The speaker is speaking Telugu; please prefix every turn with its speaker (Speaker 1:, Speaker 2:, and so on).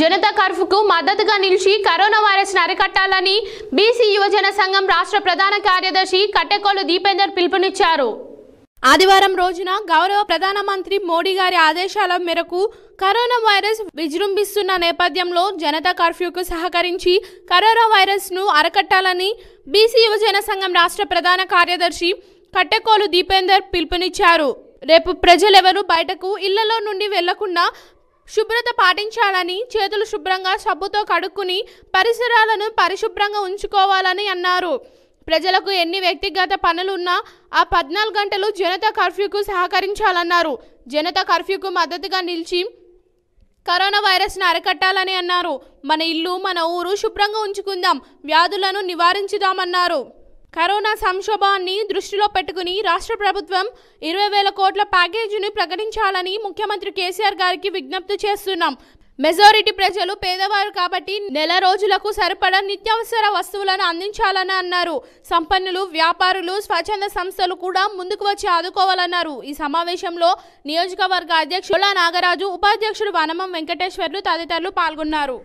Speaker 1: జనతా కర్ఫ్యూకు మద్దతుగా నిలిచి కరోనా వైరస్ అరికట్టాలని బీసీ యువజన సంఘం రాష్ట్ర ప్రధాన కార్యదర్శి కట్టెకోలు దీపేందర్ పిలుపునిచ్చారు ఆదివారం రోజున గౌరవ ప్రధానమంత్రి మోడీ గారి ఆదేశాల మేరకు కరోనా వైరస్ విజృంభిస్తున్న నేపథ్యంలో జనతా కర్ఫ్యూకు సహకరించి కరోనా వైరస్ను అరకట్టాలని బీసీ యువజన సంఘం రాష్ట్ర ప్రధాన కార్యదర్శి కట్టెకోలు దీపేందర్ పిలుపునిచ్చారు రేపు ప్రజలెవరూ బయటకు ఇళ్లలో నుండి వెళ్లకుండా శుభ్రత పాటించాలని చేతులు శుభ్రంగా సబ్బుతో కడుక్కుని పరిసరాలను పరిశుభ్రంగా ఉంచుకోవాలని అన్నారు ప్రజలకు ఎన్ని వ్యక్తిగత పనులున్నా ఆ పద్నాలుగు గంటలు జనతా కర్ఫ్యూకు సహకరించాలన్నారు జనతా కర్ఫ్యూకు మద్దతుగా నిలిచి కరోనా వైరస్ను అరికట్టాలని అన్నారు మన ఇల్లు మన ఊరు శుభ్రంగా ఉంచుకుందాం వ్యాధులను నివారించుదామన్నారు కరోనా సంక్షోభాన్ని దృష్టిలో పెట్టుకుని రాష్ట్ర ప్రభుత్వం ఇరవై వేల కోట్ల ప్యాకేజీని ప్రకటించాలని ముఖ్యమంత్రి కేసీఆర్ గారికి విజ్ఞప్తి చేస్తున్నాం మెజారిటీ ప్రజలు పేదవారు కాబట్టి నెల రోజులకు సరిపడా నిత్యావసర వస్తువులను అందించాలని అన్నారు సంపన్నులు వ్యాపారులు స్వచ్ఛంద సంస్థలు కూడా ముందుకు వచ్చి ఆదుకోవాలన్నారు ఈ సమావేశంలో నియోజకవర్గ అధ్యక్షుల నాగరాజు ఉపాధ్యక్షుడు వనమం వెంకటేశ్వర్లు తదితరులు పాల్గొన్నారు